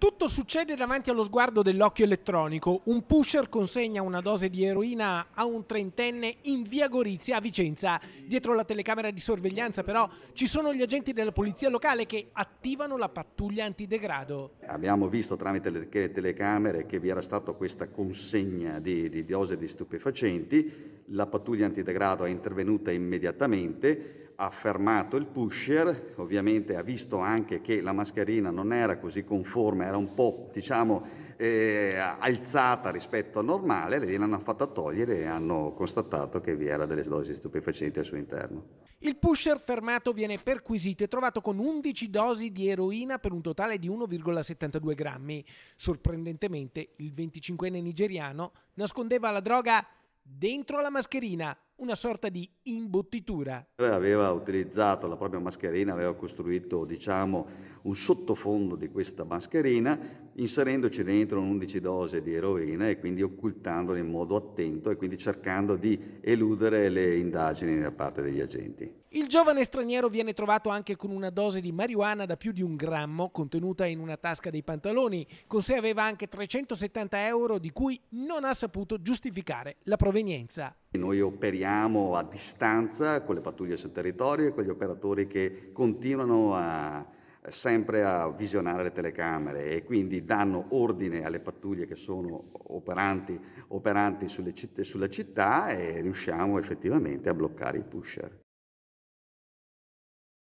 Tutto succede davanti allo sguardo dell'occhio elettronico. Un pusher consegna una dose di eroina a un trentenne in via Gorizia a Vicenza. Dietro la telecamera di sorveglianza però ci sono gli agenti della polizia locale che attivano la pattuglia antidegrado. Abbiamo visto tramite le telecamere che vi era stata questa consegna di, di dose di stupefacenti. La pattuglia antidegrado è intervenuta immediatamente, fermato il pusher, ovviamente ha visto anche che la mascherina non era così conforme, era un po' diciamo eh, alzata rispetto al normale, le l'hanno fatta togliere e hanno constatato che vi era delle dosi stupefacenti al suo interno. Il pusher fermato viene perquisito e trovato con 11 dosi di eroina per un totale di 1,72 grammi. Sorprendentemente il 25enne nigeriano nascondeva la droga dentro la mascherina una sorta di imbottitura. Aveva utilizzato la propria mascherina, aveva costruito diciamo, un sottofondo di questa mascherina inserendoci dentro un'11 dose di eroina e quindi occultandola in modo attento e quindi cercando di eludere le indagini da parte degli agenti. Il giovane straniero viene trovato anche con una dose di marijuana da più di un grammo contenuta in una tasca dei pantaloni. Con sé aveva anche 370 euro di cui non ha saputo giustificare la provenienza. Noi operiamo a distanza con le pattuglie sul territorio e con gli operatori che continuano a sempre a visionare le telecamere e quindi danno ordine alle pattuglie che sono operanti, operanti citt sulla città e riusciamo effettivamente a bloccare i pusher.